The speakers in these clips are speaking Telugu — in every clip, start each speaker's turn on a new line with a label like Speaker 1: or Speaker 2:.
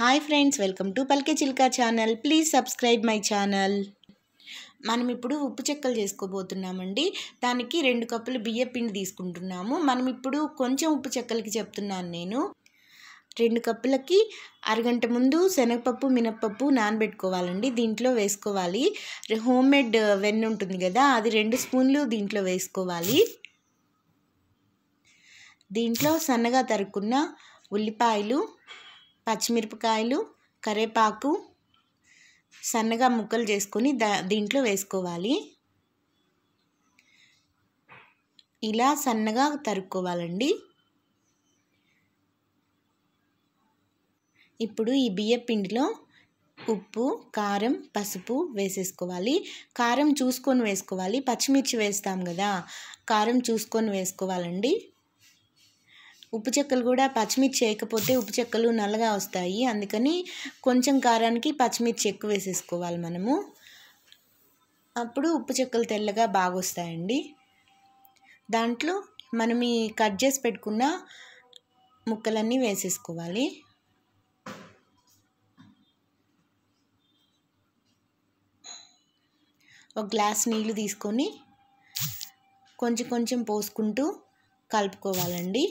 Speaker 1: hi friends welcome to Palke Chilka channel please subscribe my channel మనం ఇప్పుడు ఉప్పు చెక్కలు చేసుకోబోతున్నామండి దానికి రెండు కప్పులు బియ్య పిండి తీసుకుంటున్నాము మనం ఇప్పుడు కొంచెం ఉప్పు చెక్కలకి చెప్తున్నాను నేను రెండు కప్పులకి అరగంట ముందు శనగపప్పు మినప్పప్పు నానబెట్టుకోవాలండి దీంట్లో వేసుకోవాలి హోమ్ మేడ్ వెన్న ఉంటుంది కదా అది రెండు స్పూన్లు దీంట్లో వేసుకోవాలి దీంట్లో సన్నగా తరుక్కున్న ఉల్లిపాయలు పచ్చిమిరపకాయలు కరేపాకు సన్నగా ముక్కలు చేసుకొని దా దీంట్లో వేసుకోవాలి ఇలా సన్నగా తరుక్కోవాలండి ఇప్పుడు ఈ బియ్య పిండిలో ఉప్పు కారం పసుపు వేసేసుకోవాలి కారం చూసుకొని వేసుకోవాలి పచ్చిమిర్చి వేస్తాం కదా కారం చూసుకొని వేసుకోవాలండి ఉప్పు చెక్కలు కూడా పచ్చిమిర్చి చేయకపోతే ఉప్పు చెక్కలు నల్లగా వస్తాయి అందుకని కొంచెం కారానికి పచ్చిమిర్చి ఎక్కువ వేసేసుకోవాలి మనము అప్పుడు ఉప్పు చెక్కలు తెల్లగా బాగా వస్తాయండి దాంట్లో మనం ఈ కట్ చేసి పెట్టుకున్న ముక్కలన్నీ వేసేసుకోవాలి ఒక గ్లాస్ నీళ్ళు తీసుకొని కొంచెం కొంచెం పోసుకుంటూ కలుపుకోవాలండి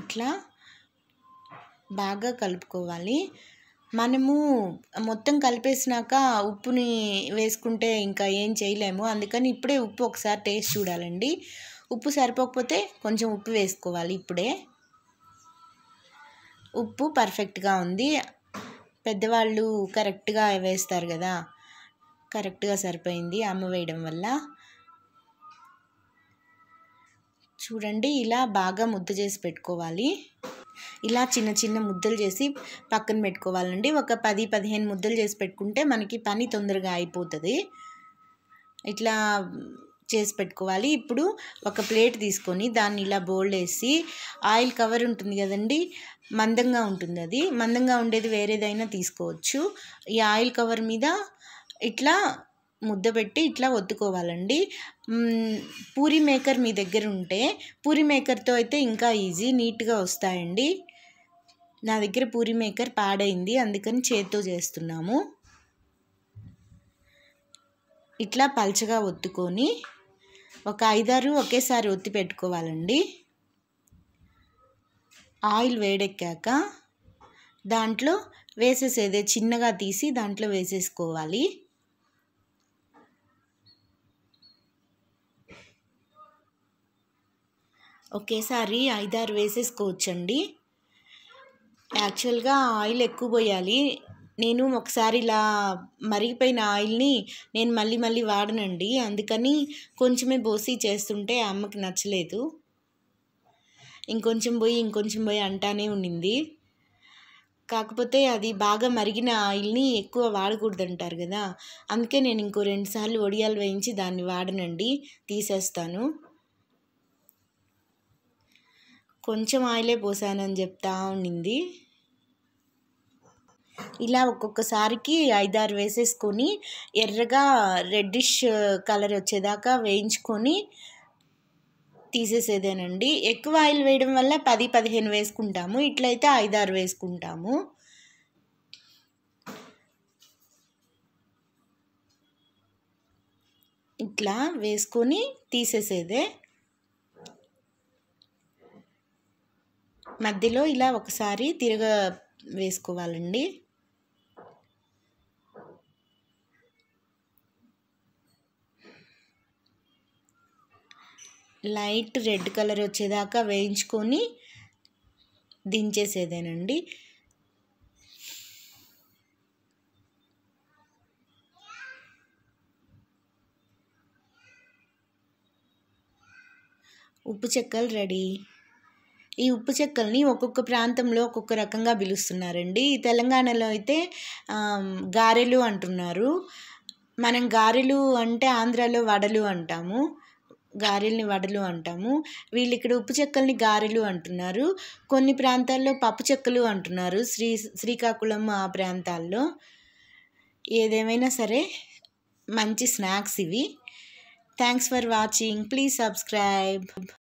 Speaker 1: ఇట్లా బాగా కలుపుకోవాలి మనము మొత్తం కలిపేసినాక ఉప్పుని వేసుకుంటే ఇంకా ఏం చేయలేము అందుకని ఇప్పుడే ఉప్పు ఒకసారి టేస్ట్ చూడాలండి ఉప్పు సరిపోకపోతే కొంచెం ఉప్పు వేసుకోవాలి ఇప్పుడే ఉప్పు పర్ఫెక్ట్గా ఉంది పెద్దవాళ్ళు కరెక్ట్గా వేస్తారు కదా కరెక్ట్గా సరిపోయింది అమ్మ వేయడం వల్ల చూడండి ఇలా బాగా ముద్ద చేసి పెట్టుకోవాలి ఇలా చిన్న చిన్న ముద్దలు చేసి పక్కన పెట్టుకోవాలండి ఒక పది పదిహేను ముద్దలు చేసి పెట్టుకుంటే మనకి పని తొందరగా అయిపోతుంది ఇట్లా చేసి పెట్టుకోవాలి ఇప్పుడు ఒక ప్లేట్ తీసుకొని దాన్ని ఇలా బోల్డ్ వేసి ఆయిల్ కవర్ ఉంటుంది కదండి మందంగా ఉంటుంది అది మందంగా ఉండేది వేరేదైనా తీసుకోవచ్చు ఈ ఆయిల్ కవర్ మీద ఇట్లా ముద్ద పెట్టి ఇట్లా ఒత్తుకోవాలండి పూరి మేకర్ మీ దగ్గర ఉంటే పూరి మేకర్తో అయితే ఇంకా ఈజీ నీట్గా వస్తాయండి నా దగ్గర పూరి మేకర్ పాడైంది అందుకని చేత్తో చేస్తున్నాము ఇట్లా పల్చగా ఒత్తుకొని ఒక ఐదారు ఒకేసారి ఒత్తి పెట్టుకోవాలండి ఆయిల్ వేడెక్కాక దాంట్లో వేసేసేదే చిన్నగా తీసి దాంట్లో వేసేసుకోవాలి ఒకేసారి ఐదారు వేసేసుకోవచ్చండి యాక్చువల్గా ఆయిల్ ఎక్కువ పోయాలి నేను ఒకసారి ఇలా మరిగిపోయిన ఆయిల్ని నేను మళ్ళీ మళ్ళీ వాడనండి అందుకని కొంచెమే బోసి చేస్తుంటే అమ్మకి నచ్చలేదు ఇంకొంచెం పోయి ఇంకొంచెం పోయి అంటానే ఉండింది కాకపోతే అది బాగా మరిగిన ఆయిల్ని ఎక్కువ వాడకూడదు అంటారు కదా అందుకే నేను ఇంకో రెండుసార్లు ఒడియాలు వేయించి దాన్ని వాడనండి తీసేస్తాను కొంచెం ఆయిలే పోసానని చెప్తా ఉండింది ఇలా ఒక్కొక్కసారికి ఐదారు వేసేసుకొని ఎర్రగా రెడ్డిష్ కలర్ వచ్చేదాకా వేయించుకొని తీసేసేదేనండి ఎక్కువ ఆయిల్ వేయడం వల్ల పది పదిహేను వేసుకుంటాము ఇట్లయితే ఐదారు వేసుకుంటాము ఇట్లా వేసుకొని తీసేసేదే మధ్యలో ఇలా ఒకసారి తిరగ వేసుకోవాలండి లైట్ రెడ్ కలర్ వచ్చేదాకా వేయించుకొని దించేసేదేనండి ఉప్పు చెక్కలు రెడీ ఈ ఉప్పు చెక్కల్ని ఒక్కొక్క ప్రాంతంలో ఒక్కొక్క రకంగా పిలుస్తున్నారండి తెలంగాణలో అయితే గారెలు అంటున్నారు మనం గారెలు అంటే ఆంధ్రాలో వడలు అంటాము గారెల్ని వడలు అంటాము వీళ్ళు ఇక్కడ ఉప్పు చెక్కల్ని గారెలు అంటున్నారు కొన్ని ప్రాంతాల్లో పప్పు చెక్కలు అంటున్నారు శ్రీ శ్రీకాకుళం ఆ ప్రాంతాల్లో ఏదేమైనా సరే మంచి స్నాక్స్ ఇవి thanks for watching please subscribe